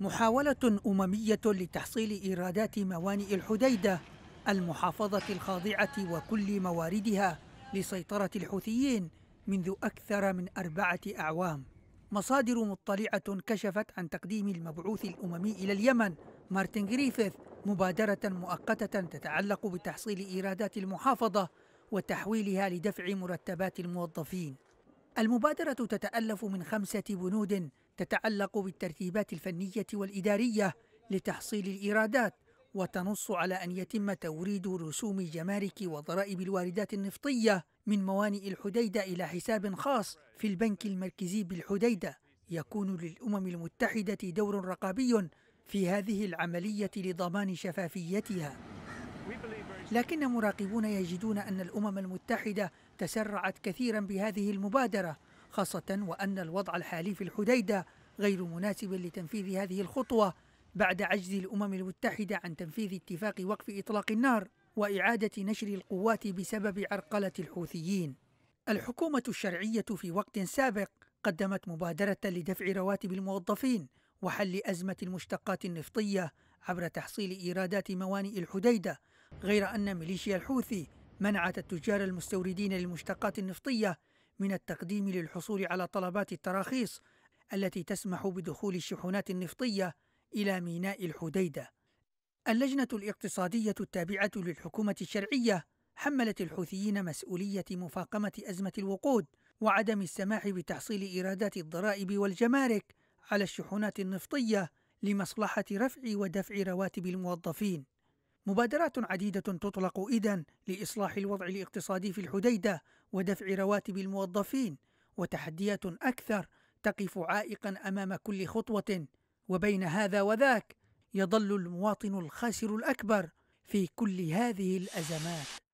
محاولة أممية لتحصيل إيرادات موانئ الحديدة المحافظة الخاضعة وكل مواردها لسيطرة الحوثيين منذ أكثر من أربعة أعوام مصادر مطلعة كشفت عن تقديم المبعوث الأممي إلى اليمن مارتن غريفيث مبادرة مؤقتة تتعلق بتحصيل إيرادات المحافظة وتحويلها لدفع مرتبات الموظفين المبادرة تتألف من خمسة بنود تتعلق بالترتيبات الفنية والإدارية لتحصيل الإيرادات وتنص على أن يتم توريد رسوم جمارك وضرائب الواردات النفطية من موانئ الحديدة إلى حساب خاص في البنك المركزي بالحديدة يكون للأمم المتحدة دور رقابي في هذه العملية لضمان شفافيتها لكن مراقبون يجدون أن الأمم المتحدة تسرعت كثيرا بهذه المبادرة خاصة وأن الوضع الحالي في الحديدة غير مناسب لتنفيذ هذه الخطوة بعد عجز الأمم المتحدة عن تنفيذ اتفاق وقف إطلاق النار وإعادة نشر القوات بسبب عرقلة الحوثيين. الحكومة الشرعية في وقت سابق قدمت مبادرة لدفع رواتب الموظفين وحل أزمة المشتقات النفطية عبر تحصيل إيرادات موانئ الحديدة، غير أن ميليشيا الحوثي منعت التجار المستوردين للمشتقات النفطية من التقديم للحصول على طلبات التراخيص التي تسمح بدخول الشحنات النفطية إلى ميناء الحديدة. اللجنة الاقتصادية التابعة للحكومة الشرعية حملت الحوثيين مسؤولية مفاقمة أزمة الوقود وعدم السماح بتحصيل إيرادات الضرائب والجمارك على الشحنات النفطية لمصلحة رفع ودفع رواتب الموظفين. مبادرات عديدة تطلق إذا لإصلاح الوضع الاقتصادي في الحديدة ودفع رواتب الموظفين وتحديات أكثر تقف عائقا أمام كل خطوة وبين هذا وذاك يظل المواطن الخاسر الأكبر في كل هذه الأزمات